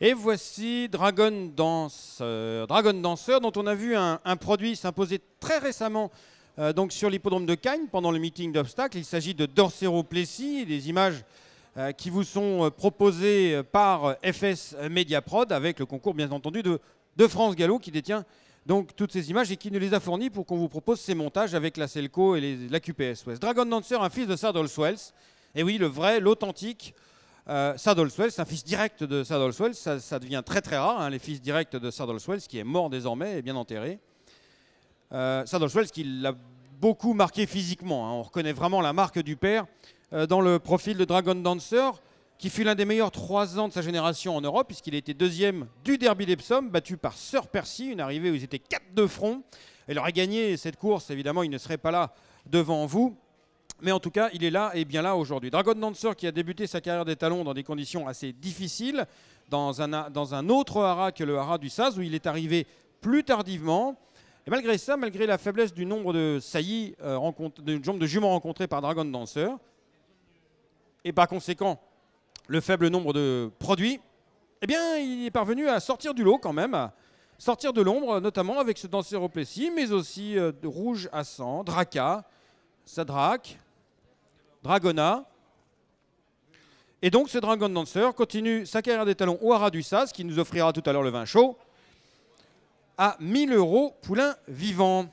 Et voici Dragon Dance, Dragon Danseur, dont on a vu un, produit s'imposer très récemment euh, donc sur l'hippodrome de Cagnes pendant le meeting d'obstacles. Il s'agit de Dorsero Plessis, des images euh, qui vous sont euh, proposées par FS Media Prod avec le concours bien entendu de, France Gallo qui détient donc toutes ces images et qui nous les a fournies pour qu'on vous propose ces montages avec la Selco et la QPS West. Dragon Dancer, un fils de Sardol Swells, et oui, le vrai, l'authentique euh, Saddle Swells, un fils direct de Saddle ça, devient très très rare, hein, les fils directs de Saddle Swells qui est mort désormais et bien enterré. Euh, Swells qui l'a beaucoup marqué physiquement, hein. on reconnaît vraiment la marque du père euh, dans le profil de Dragon Dancer, qui fut l'un des meilleurs trois ans de sa génération en Europe, puisqu'il était deuxième du derby d'Epsom, battu par Sir Percy, une arrivée où ils étaient quatre de front. Il aurait gagné cette course, évidemment, il ne serait pas là devant vous. Mais en tout cas, il est là et bien là aujourd'hui. Dragon Dancer qui a débuté sa carrière d'étalon dans des conditions assez difficiles, dans un, dans autre hara que le hara du Saz, où il est arrivé plus tardivement. Et malgré ça, malgré la faiblesse du nombre de saillies, de euh, de, de juments rencontrées par Dragon Dancer, et par conséquent, le faible nombre de produits, eh bien, il est parvenu à sortir du lot quand même, à sortir de l'ombre, notamment avec ce danseur au Plessis, mais aussi euh, Rouge à sang, Draka, Sadrak, Dragona. Et donc ce Dragon Dancer continue sa carrière des talons au Haras du Sas, qui nous offrira tout à l'heure le vin chaud, à 1000 euros poulain vivant.